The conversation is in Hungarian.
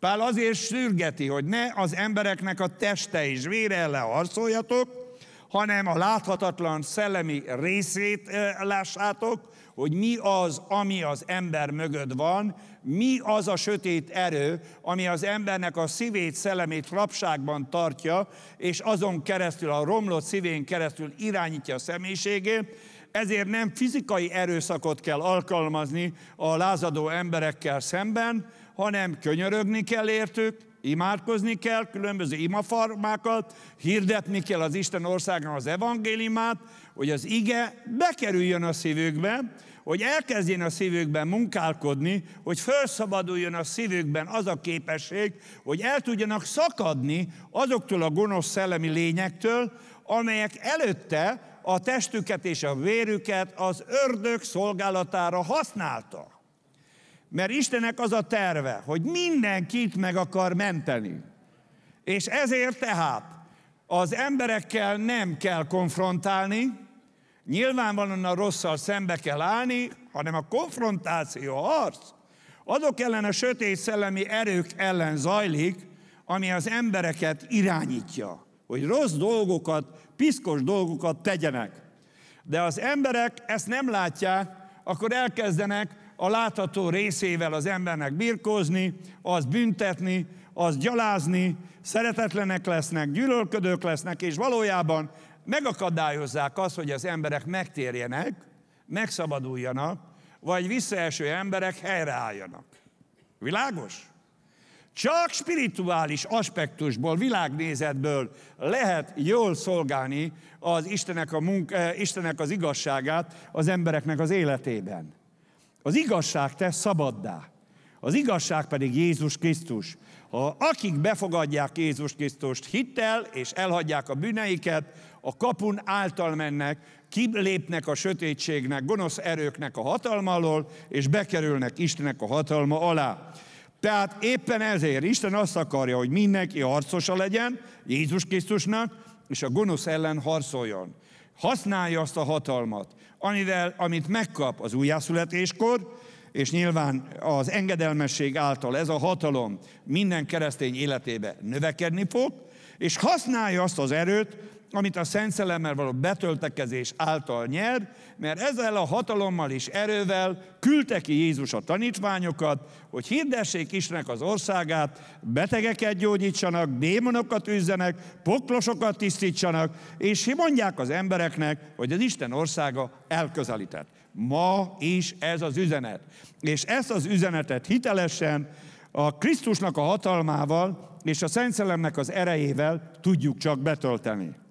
Pál azért sürgeti, hogy ne az embereknek a teste és vére leharcoljatok, hanem a láthatatlan szellemi részét lássátok, hogy mi az, ami az ember mögött van, mi az a sötét erő, ami az embernek a szívét, szellemét rabságban tartja, és azon keresztül, a romlott szívén keresztül irányítja a személyiségét, ezért nem fizikai erőszakot kell alkalmazni a lázadó emberekkel szemben, hanem könyörögni kell értük, imádkozni kell, különböző imaformákat, hirdetni kell az Isten országnak az evangéliumát, hogy az ige bekerüljön a szívükbe, hogy elkezdjen a szívükben munkálkodni, hogy felszabaduljon a szívükben az a képesség, hogy el tudjanak szakadni azoktól a gonosz szellemi lényektől, amelyek előtte a testüket és a vérüket az ördög szolgálatára használtak. Mert Istenek az a terve, hogy mindenkit meg akar menteni. És ezért tehát az emberekkel nem kell konfrontálni, nyilvánvalóan a rosszal szembe kell állni, hanem a konfrontáció, arc. harc, azok ellen a sötét szellemi erők ellen zajlik, ami az embereket irányítja, hogy rossz dolgokat, piszkos dolgokat tegyenek. De az emberek ezt nem látják, akkor elkezdenek a látható részével az embernek birkózni, az büntetni, az gyalázni, szeretetlenek lesznek, gyűlölködők lesznek, és valójában megakadályozzák azt, hogy az emberek megtérjenek, megszabaduljanak, vagy visszaeső emberek helyreálljanak. Világos? Csak spirituális aspektusból, világnézetből lehet jól szolgálni az Istenek, a munka, eh, Istenek az igazságát az embereknek az életében. Az igazság te szabaddá. Az igazság pedig Jézus Krisztus. Ha akik befogadják Jézus Krisztust hittel, és elhagyják a bűneiket, a kapun által mennek, kilépnek a sötétségnek, gonosz erőknek a hatalma alól, és bekerülnek Istennek a hatalma alá. Tehát éppen ezért Isten azt akarja, hogy mindenki harcosa legyen Jézus Krisztusnak, és a gonosz ellen harcoljon használja azt a hatalmat, amivel, amit megkap az újjászületéskor, és nyilván az engedelmesség által ez a hatalom minden keresztény életébe növekedni fog, és használja azt az erőt, amit a Szent Szellemmel való betöltekezés által nyer, mert ezzel a hatalommal és erővel küldte ki Jézus a tanítványokat, hogy hirdessék Istennek az országát, betegeket gyógyítsanak, démonokat üzzenek, poklosokat tisztítsanak, és mondják az embereknek, hogy az Isten országa elközelített. Ma is ez az üzenet. És ezt az üzenetet hitelesen a Krisztusnak a hatalmával és a Szent Szellemnek az erejével tudjuk csak betölteni.